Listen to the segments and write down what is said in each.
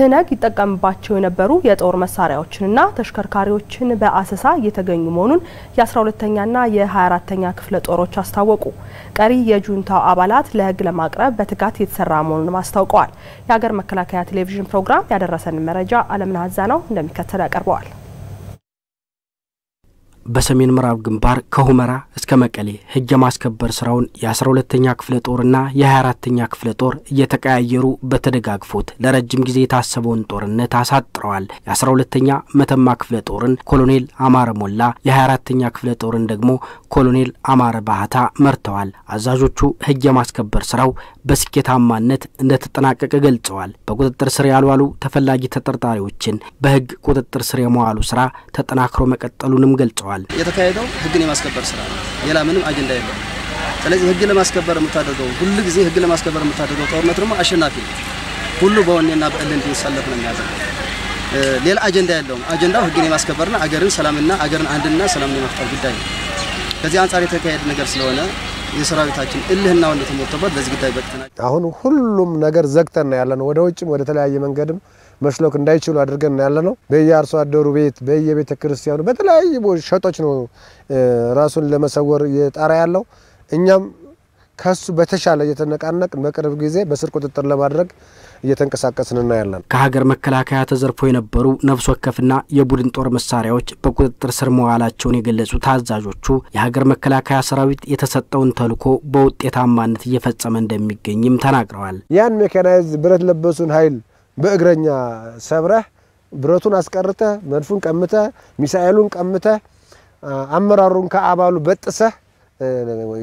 ትነግ ይጠቀምባቸው የነበሩ የጦር መሳሪያዎችንና ተሽከርካሪዎችን በአሰሳ እየተገኙ መሆኑን የ12ተኛና የ24ተኛ ክፍለ ጦሮች አስታወቁ። ቀሪ የጁንታው አባላት ለህግ ለማቅረብ በትጋት የተሰራ መሆኑንም አስታውቀዋል። የሀገር መከላከያ ቴሌቪዥን ፕሮግራም ያደረሰን መረጃ አለምነህ አዛናው እንደሚከተል ያቀርበዋል። በሰሜን ምዕራብ ግንባር ከሁመራ እስከ መቀሌ ህግ የማስከበር ስራውን የ12ተኛ ክፍለ ጦርና የ24ተኛ ክፍለ ጦር እየተቀያየሩ በተደጋግፎት ለረጅም ጊዜ የታሰበውን ጦርነት አሳጥረዋል። የ12ተኛ መተማ ክፍለ ጦርን ኮሎኔል አማረ ሞላ፣ የ24ተኛ ክፍለ ጦርን ደግሞ ኮሎኔል አማረ ባህታ መርተዋል። አዛዦቹ ህግ የማስከበር ስራው በስኬታማነት እንደተጠናቀቀ ገልጸዋል። በቁጥጥር ስር ያልዋሉ ተፈላጊ ተጠርጣሪዎችን በህግ ቁጥጥር ስር የመዋሉ ስራ ተጠናክሮ መቀጠሉንም ገልጸዋል። የተካሄደው ህግን የማስከበር ስራ ነው። ሌላ ምንም አጀንዳ የለም። ስለዚህ ህግ ለማስከበር የምታደርገው ሁሉ ጊዜ ህግ ለማስከበር የምታደርገው ጦርነት ደግሞ አሸናፊ ነው። ሁሉ በወኔና በእል እንዲሰለፍ ነው የሚያደርገው። ሌላ አጀንዳ የለውም። አጀንዳው ህግን የማስከበርና አገርን ሰላምና አገርን አንድና ሰላምን የመፍጠር ጉዳይ ነው። ከዚህ አንጻር የተካሄደ ነገር ስለሆነ የሰራዊታችን እልህና ወኔ ተሞልቶበት በዚህ ጉዳይ በቅተናል። አሁን ሁሉም ነገር ዘግተን ነው ያለነው። ወደ ውጭም ወደ ተለያየ መንገድም መስሎክ እንዳይችሉ አድርገን ያለ ነው። በየአርሶ አደሩ ቤት በየቤተ ክርስቲያኑ በተለያዩ ሸጦች ነው ራሱን ለመሰወር የጣራ ያለው። እኛም ከሱ በተሻለ እየተነቃነቅ በቅርብ ጊዜ በስር ቁጥጥር ለማድረግ እየተንቀሳቀስን እናያለን። ከሀገር መከላከያ ተዘርፎ የነበሩ ነፍስ ወከፍና የቡድን ጦር መሳሪያዎች በቁጥጥር ስር መዋላቸውን የገለጹት አዛዦቹ የሀገር መከላከያ ሰራዊት የተሰጠውን ተልዕኮ በውጤታማነት እየፈጸመ እንደሚገኝም ተናግረዋል። ያን ሜካናይዝ ብረት ለበሱን ኃይል በእግረኛ ሰብረህ ብረቱን አስቀርተህ መድፉን ቀምተህ ሚሳኤሉን ቀምተህ አመራሩን ከአባሉ በጥሰህ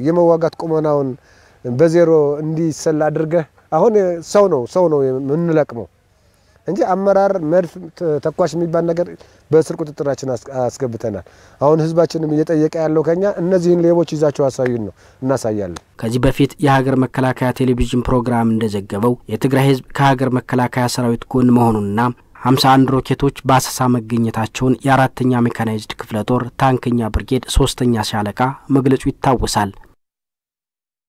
የመዋጋት ቁመናውን በዜሮ እንዲሰላ አድርገህ አሁን ሰው ነው ሰው ነው የምንለቅመው። እንጂ አመራር፣ መድፍ፣ ተኳሽ የሚባል ነገር በእስር ቁጥጥራችን አስገብተናል። አሁን ህዝባችንም እየጠየቀ ያለው ከኛ እነዚህን ሌቦች ይዛቸው አሳዩን ነው፣ እናሳያለን። ከዚህ በፊት የሀገር መከላከያ ቴሌቪዥን ፕሮግራም እንደዘገበው የትግራይ ህዝብ ከሀገር መከላከያ ሰራዊት ጎን መሆኑንና 51 ሮኬቶች በአሰሳ መገኘታቸውን የአራተኛ ሜካናይዝድ ክፍለ ጦር ታንከኛ ብርጌድ ሶስተኛ ሻለቃ መግለጹ ይታወሳል።